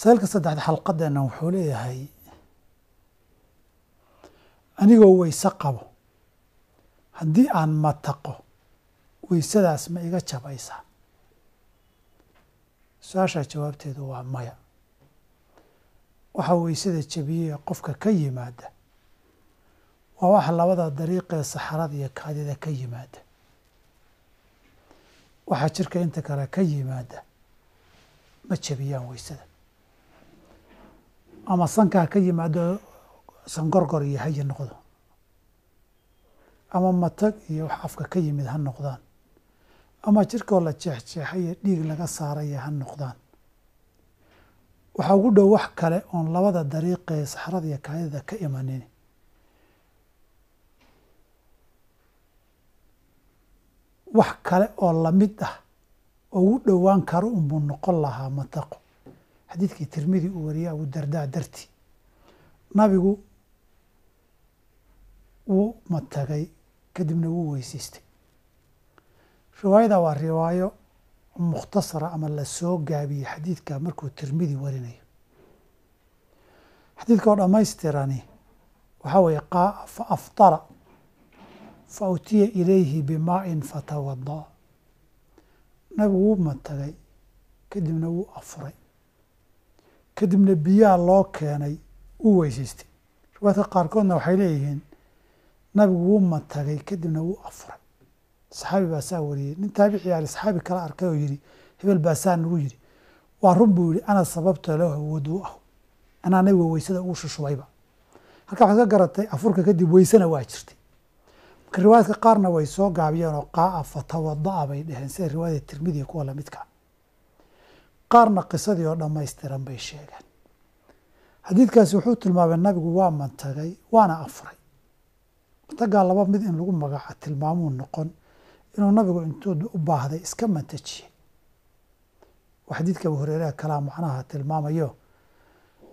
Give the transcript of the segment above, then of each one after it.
saylka saddexda xalqadeenna wuxuu leeyahay anigoo weyse qabo haddii aan mataqo weysadaas ma iga jabaysaa su-aashaa jawaabteedu waa maya waxaa weysada jabiyey qofka ka yimaada waa waxa labada dariiqee saxarada iyo kaadida ka yimaada waxaa jirka inta kale ka yimaada ma jabiyaan weysada ama sankaa ka yimaado sangorgor iyo hayi noqdo ama matag iyo wax afka ka yimid ha noqdaan ama jirkoo la jeexjeexayo dhiig laga saaraya ha noqdaan waxaa ugu dhow wax kale oon labada dariiqee saxrada iyo kaadida ka imanin wax kale oo lamid ah oo ugu dhowaan karo unbuu noqon lahaa mataqo xadiidkii tirmidi uu wariyay abudardaa darti nabigu wuu matagay kadibna wuu weysiistay riwaayada waa riwaayo mukhtasara ama lasoo gaabiyey xadiidka markuu tirmidi warinayo xadiidka oo dhammaystirani waxaa weeye fa aftara fa utiya ilayhi bimaa'in fatawada nabigu wuu matagay kadibna wuu afuray kadibna biyaha loo keenay uu weysaystay riwaayadka qaarkoodna waxay leeyihiin nabigu wuu matagay kadibna wuu afuray saxaabi baa saa wariyey nin taabici ali saxaabi kala arkay oo yidhi hebel baa saa nagu yidhi waa run buu yihi ana sababta lahu waduu ah anaa nabiga weysada uu shushubayba halkaa waxaad ka garatay afurka kadib weysena waa jirtay marka riwaayadka qaarna way soo gaabiyeen oo qaa'a fatawada'a bay dheheen sida riwaayada tirmidiga kuwa lamidkaa qaarna qisadii oo dhammaystiran bay sheegeen xadiidkaasi wuxuu tilmaamay nabigu waa mantagay waana afuray mantagaa laba mid in lagu magaca tilmaamuu noqon inuu nabigu intuu u baahday iska mantajiyey waa xadiidka abu hureyreha kalaa macnaha tilmaamayo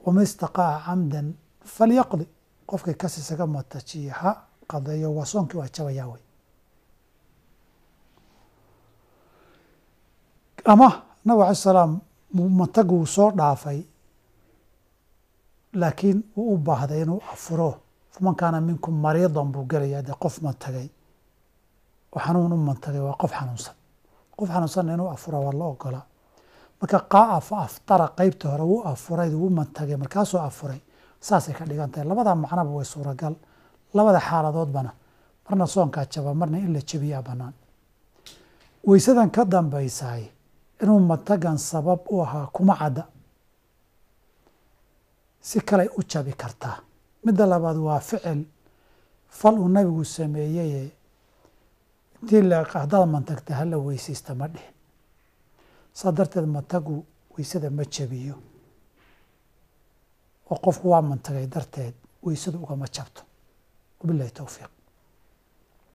wama istaqaca camdan falyaqdi qofkii kas isaga mantajiye ha qadeeyo waa soonkii waa jabayaa wey ama nabig alai salaam mataguu soo dhaafay laakiin wuu u baahday inuu afuro faman kaana minkum mariidan buu gelaya dee qof matagay oo xanuun u matagay waa qof xanuunsan qof xanuunsanna inuu afuro waa la ogolaa marka qaa'a fa aftara qeybta hore wuu afuray wuu matagay markaasuu afuray saasay ka dhigan tahay labada macnaba way suuragal labada xaaladoodbana marna soonkaa jaba marna in la jebiyaa bannaan weysadan ka dambaysaay inuu matagan sabab u ahaa kuma cadda si kaley u jabi kartaa midda labaad waa ficil fal uu nabigu sameeyeye intii hadaad mantagta hala weysaysta ma dhihin saa darteed mantagu weysada ma jabiyo oo qofku waa mantagay darteed weysadu ugama jabto wabilahi towfiiq